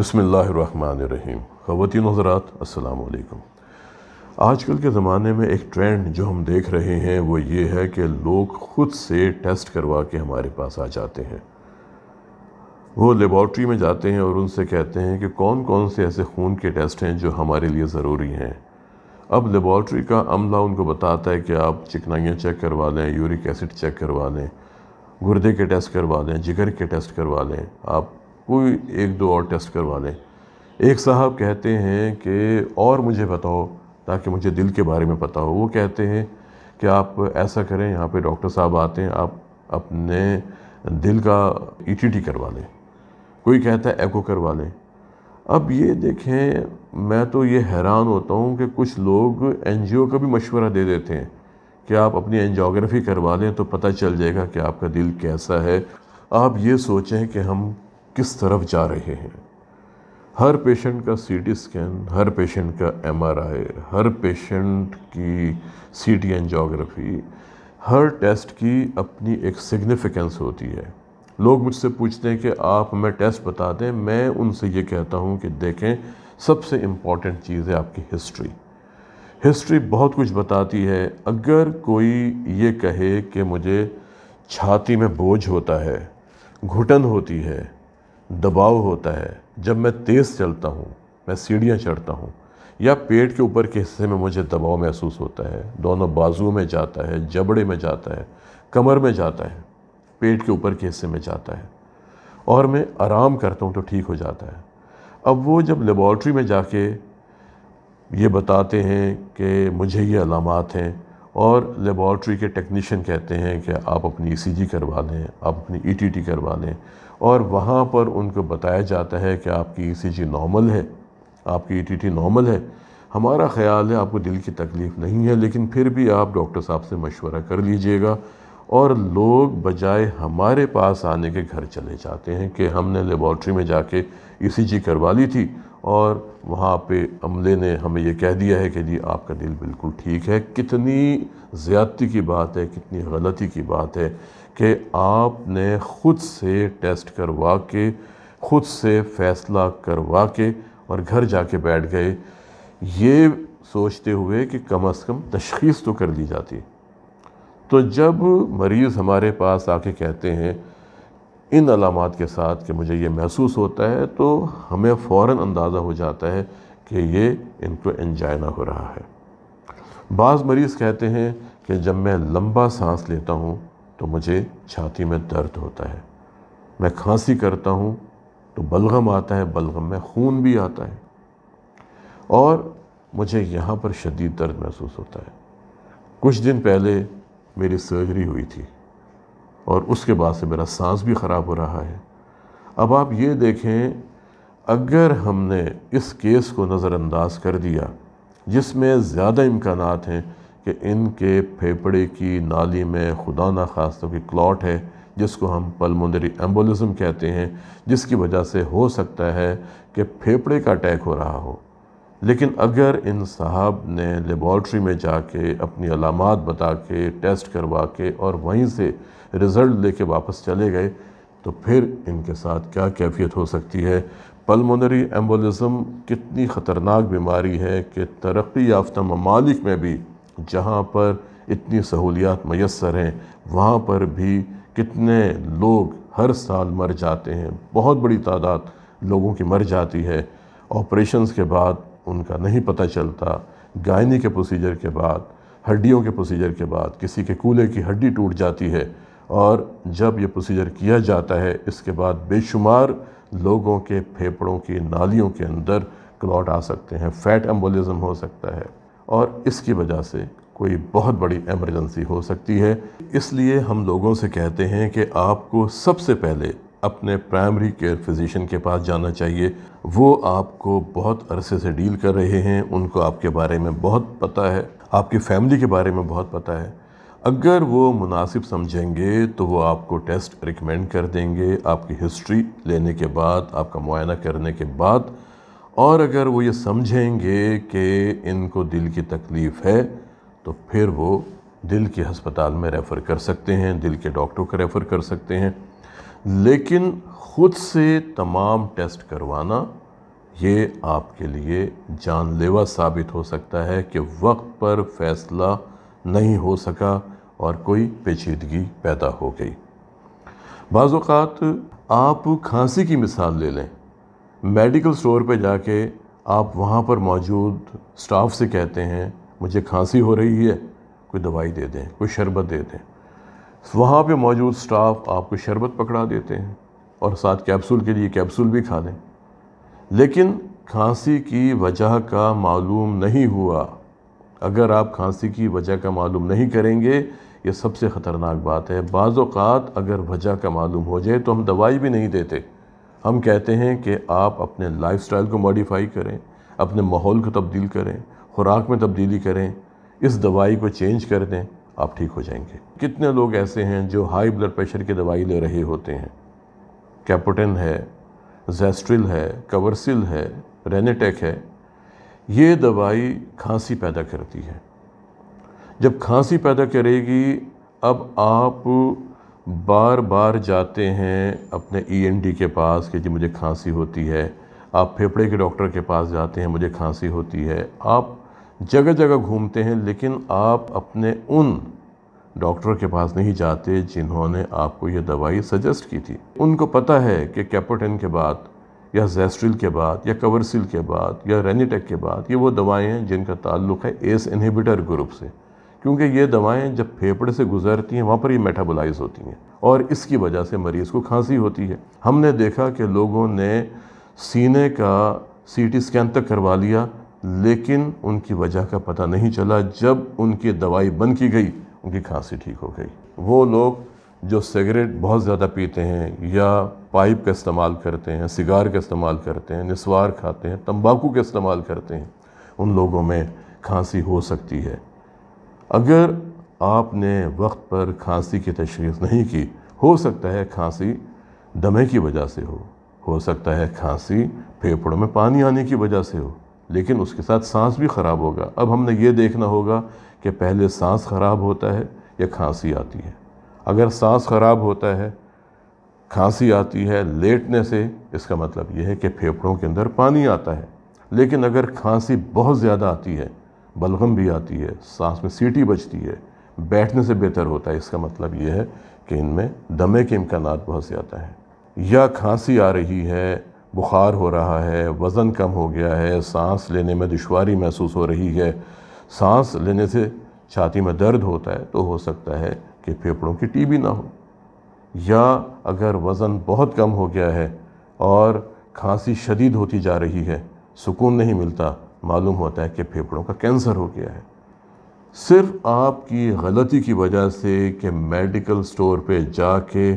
बसमीम ख़वान हज़रात असलकम कल के ज़माने में एक ट्रेंड जो हम देख रहे हैं वो ये है कि लोग ख़ुद से टेस्ट करवा के हमारे पास आ जाते हैं वो लेबॉर्ट्री में जाते हैं और उनसे कहते हैं कि कौन कौन से ऐसे खून के टेस्ट हैं जो हमारे लिए ज़रूरी हैं अब लेबॉर्ट्री का अमला उनको बताता है कि आप चिकनाइयाँ चेक करवा लें यूरिक एसिड चेक करवा लें गुर्दे के टेस्ट करवा लें जिगर के टेस्ट करवा लें आप कोई एक दो और टेस्ट करवा लें एक साहब कहते हैं कि और मुझे बताओ ताकि मुझे दिल के बारे में पता हो वो कहते हैं कि आप ऐसा करें यहाँ पे डॉक्टर साहब आते हैं आप अपने दिल का ईटीटी e करवा लें कोई कहता है एको करवा लें अब ये देखें मैं तो ये हैरान होता हूँ कि कुछ लोग एनजीओ का भी मशवरा दे देते हैं कि आप अपनी एनजियोग्राफी करवा लें तो पता चल जाएगा कि आपका दिल कैसा है आप ये सोचें कि हम किस तरफ जा रहे हैं हर पेशेंट का सीटी स्कैन हर पेशेंट का एमआरआई, हर पेशेंट की सीटी एंजियोग्राफी हर टेस्ट की अपनी एक सिग्निफिकेंस होती है लोग मुझसे पूछते हैं कि आप हमें टेस्ट बता दें मैं उनसे ये कहता हूँ कि देखें सबसे इम्पॉर्टेंट चीज़ है आपकी हिस्ट्री हिस्ट्री बहुत कुछ बताती है अगर कोई ये कहे कि मुझे छाती में बोझ होता है घुटन होती है दबाव होता है जब मैं तेज़ चलता हूँ मैं सीढ़ियाँ चढ़ता हूँ या पेट के ऊपर के हिस्से में मुझे दबाव महसूस होता है दोनों बाजुओं में जाता है जबड़े में जाता है कमर में जाता है पेट के ऊपर के हिस्से में जाता है और मैं आराम करता हूँ तो ठीक हो जाता है अब वो जब लेबॉर्ट्री में जाके ये बताते हैं कि मुझे ये अलामत हैं और लेबॉर्ट्री के टेक्नीशियन कहते हैं कि आप अपनी ई e करवा लें आप अपनी ई e करवा लें और वहाँ पर उनको बताया जाता है कि आपकी ई सी जी नॉर्मल है आपकी ई टी टी नॉर्मल है हमारा ख्याल है आपको दिल की तकलीफ़ नहीं है लेकिन फिर भी आप डॉक्टर साहब से मशवरा कर लीजिएगा और लोग बजाय हमारे पास आने के घर चले जाते हैं कि हमने लेबॉर्ट्री में जाके ई सी जी करवा ली थी और वहाँ पे अमले ने हमें ये कह दिया है कि जी आपका दिल बिल्कुल ठीक है कितनी ज़्यादती की बात है कितनी गलती की बात है कि आपने ख़ुद से टेस्ट करवा के ख़ुद से फ़ैसला करवा के और घर जाके बैठ गए ये सोचते हुए कि कम अज़ कम तशखीस तो कर ली जाती तो जब मरीज़ हमारे पास आके कहते हैं इन अलामत के साथ कि मुझे ये महसूस होता है तो हमें फ़ौर अंदाज़ा हो जाता है कि ये इनको एंजाइना हो रहा है बाज़ मरीज़ कहते हैं कि जब मैं लंबा सांस लेता हूँ तो मुझे छाती में दर्द होता है मैं खांसी करता हूँ तो बलगम आता है बलगम में खून भी आता है और मुझे यहाँ पर शदीद दर्द महसूस होता है कुछ दिन पहले मेरी सर्जरी हुई थी और उसके बाद से मेरा सांस भी ख़राब हो रहा है अब आप ये देखें अगर हमने इस केस को नज़रअंदाज कर दिया जिसमें ज़्यादा इम्कान हैं कि इनके फेफड़े की नाली में खुदा ना खास तो की क्लॉट है जिसको हम पलमोनरी एम्बोलिज्म कहते हैं जिसकी वजह से हो सकता है कि फेफड़े का अटैक हो रहा हो लेकिन अगर इन साहब ने लेबॉर्ट्री में जाके अपनी अलामत बता के टेस्ट करवा के और वहीं से रिज़ल्ट लेके वापस चले गए तो फिर इनके साथ क्या कैफियत हो सकती है पलमोनरी एम्बोलिज़म कितनी ख़तरनाक बीमारी है कि तरक्की याफ्ता ममालिक में भी जहाँ पर इतनी सहूलियात मैसर हैं वहाँ पर भी कितने लोग हर साल मर जाते हैं बहुत बड़ी तादाद लोगों की मर जाती है ऑपरेशंस के बाद उनका नहीं पता चलता गायनी के प्रोसीजर के बाद हड्डियों के प्रोसीजर के बाद किसी के कूल्हे की हड्डी टूट जाती है और जब ये प्रोसीजर किया जाता है इसके बाद बेशुमार लोगों के फेफड़ों की नालियों के अंदर क्लॉट आ सकते हैं फैट एम्बोलिज्म हो सकता है और इसकी वजह से कोई बहुत बड़ी एमरजेंसी हो सकती है इसलिए हम लोगों से कहते हैं कि आपको सबसे पहले अपने प्राइमरी केयर फिजिशन के पास जाना चाहिए वो आपको बहुत अरसे से डील कर रहे हैं उनको आपके बारे में बहुत पता है आपकी फैमिली के बारे में बहुत पता है अगर वो मुनासिब समझेंगे तो वो आपको टेस्ट रिकमेंड कर देंगे आपकी हिस्ट्री लेने के बाद आपका मुआयना करने के बाद और अगर वो ये समझेंगे कि इनको दिल की तकलीफ़ है तो फिर वो दिल के हस्पताल में रेफ़र कर सकते हैं दिल के डॉक्टर को रेफ़र कर सकते हैं लेकिन ख़ुद से तमाम टेस्ट करवाना ये आपके लिए जानलेवा साबित हो सकता है कि वक्त पर फैसला नहीं हो सका और कोई पेचीदगी पैदा हो गई बाज़ात आप खांसी की मिसाल ले लें मेडिकल स्टोर पे जाके आप वहाँ पर मौजूद स्टाफ से कहते हैं मुझे खांसी हो रही है कोई दवाई दे दें कोई शरबत दे दें वहाँ पे मौजूद स्टाफ आपको शरबत पकड़ा देते हैं और साथ कैप्सूल के लिए कैप्सूल भी खा लें लेकिन खांसी की वजह का मालूम नहीं हुआ अगर आप खांसी की वजह का मालूम नहीं करेंगे ये सबसे ख़तरनाक बात है बाज़ात अगर वजह का मालूम हो जाए तो हम दवाई भी नहीं देते हम कहते हैं कि आप अपने स्टाइल को मॉडिफाई करें अपने माहौल को तब्दील करें खुराक में तब्दीली करें इस दवाई को चेंज कर दें आप ठीक हो जाएंगे कितने लोग ऐसे हैं जो हाई ब्लड प्रेशर की दवाई ले रहे होते हैं कैपोटिन है जेस्ट्रिल है कवर्सिल है रेनेटेक है ये दवाई खांसी पैदा करती है जब खांसी पैदा करेगी अब आप बार बार जाते हैं अपने ईएनटी e के पास कि जी मुझे खांसी होती है आप फेफड़े के डॉक्टर के पास जाते हैं मुझे खांसी होती है आप जगह जगह घूमते हैं लेकिन आप अपने उन डॉक्टर के पास नहीं जाते जिन्होंने आपको यह दवाई सजेस्ट की थी उनको पता है कि कैपोटिन के बाद या जेस्ट्रिल के बाद या कवरसिल के बाद या रेनीटेक के बाद ये वो दवाएं हैं जिनका ताल्लुक़ है एस इनहिबिटर ग्रुप से क्योंकि ये दवाएं जब फेफड़े से गुजरती हैं वहाँ पर ये मेटाबोलाइज होती हैं और इसकी वजह से मरीज़ को खांसी होती है हमने देखा कि लोगों ने सीने का सीटी स्कैन तक करवा लिया लेकिन उनकी वजह का पता नहीं चला जब उनकी दवाई बंद की गई उनकी खांसी ठीक हो गई वो लोग जो सिगरेट बहुत ज़्यादा पीते हैं या पाइप का इस्तेमाल करते हैं सिगार का इस्तेमाल करते हैं निस्वार खाते हैं तंबाकू का इस्तेमाल करते हैं उन लोगों में खांसी हो सकती है अगर आपने वक्त पर खांसी की तशखीस नहीं की हो सकता है खांसी दमे की वजह से हो हो सकता है खांसी फेफड़ों में पानी आने की वजह से हो लेकिन उसके साथ सांस भी ख़राब होगा अब हमने ये देखना होगा कि पहले सांस ख़राब होता है या खांसी आती है अगर सांस ख़राब होता है खांसी आती है लेटने से इसका मतलब यह है कि फेफड़ों के अंदर पानी आता है लेकिन अगर खांसी बहुत ज़्यादा आती है बलगम भी आती है सांस में सीटी बजती है बैठने से बेहतर होता है इसका मतलब यह है कि इनमें दमे के इम्कान बहुत ज़्यादा हैं या खांसी आ रही है बुखार हो रहा है वज़न कम हो गया है सांस लेने में दुशारी महसूस हो रही है सांस लेने से छाती में दर्द होता है तो हो सकता है कि फेफड़ों की टीबी ना हो या अगर वज़न बहुत कम हो गया है और खांसी शदीद होती जा रही है सुकून नहीं मिलता मालूम होता है कि फेफड़ों का कैंसर हो गया है सिर्फ आपकी गलती की वजह से कि मेडिकल स्टोर पे जाके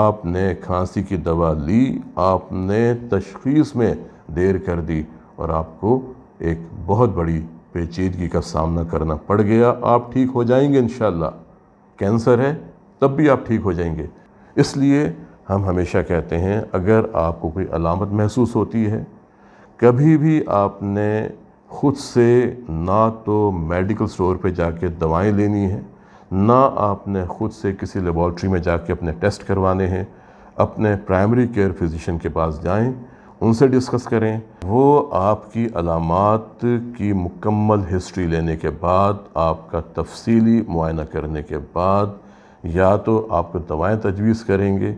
आपने खांसी की दवा ली आपने तशखीस में देर कर दी और आपको एक बहुत बड़ी पेचीदगी का सामना करना पड़ गया आप ठीक हो जाएंगे इन कैंसर है तब भी आप ठीक हो जाएंगे इसलिए हम हमेशा कहते हैं अगर आपको कोई अलामत महसूस होती है कभी भी आपने ख़ुद से ना तो मेडिकल स्टोर पे जाके दवाएं लेनी है ना आपने ख़ुद से किसी लेबॉर्ट्री में जाके अपने टेस्ट करवाने हैं अपने प्राइमरी केयर फिजिशन के पास जाएं उनसे डिस्कस करें वो आपकी अलामत की मुकम्मल हिस्ट्री लेने के बाद आपका तफसीली मुआयना करने के बाद या तो आपको दवाएं तजवीज़ करेंगे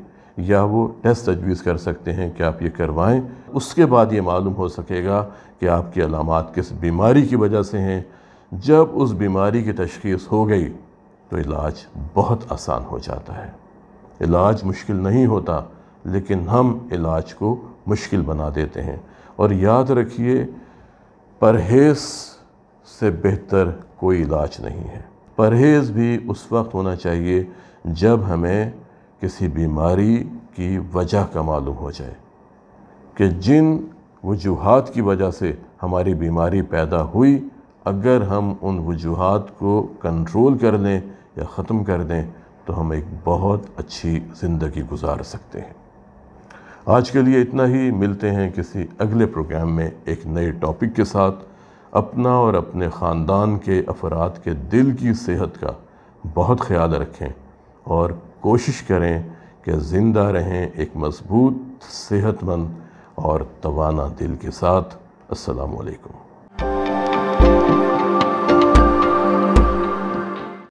या वो टेस्ट तजवीज़ कर सकते हैं कि आप ये करवाएं उसके बाद ये मालूम हो सकेगा कि आपकी अलामत किस बीमारी की वजह से हैं जब उस बीमारी की तशखीस हो गई तो इलाज बहुत आसान हो जाता है इलाज मुश्किल नहीं होता लेकिन हम इलाज को मुश्किल बना देते हैं और याद रखिए परहेज़ से बेहतर कोई इलाज नहीं है परहेज़ भी उस वक्त होना चाहिए जब हमें किसी बीमारी की वजह का मालूम हो जाए कि जिन वजूहत की वजह से हमारी बीमारी पैदा हुई अगर हम उन वजूहत को कंट्रोल कर लें या ख़त्म कर दें तो हम एक बहुत अच्छी ज़िंदगी गुजार सकते हैं आज के लिए इतना ही मिलते हैं किसी अगले प्रोग्राम में एक नए टॉपिक के साथ अपना और अपने ख़ानदान के अफराद के दिल की सेहत का बहुत ख्याल रखें और कोशिश करें कि ज़िंदा रहें एक मज़बूत सेहतमंद और तोाना दिल के साथ असलकम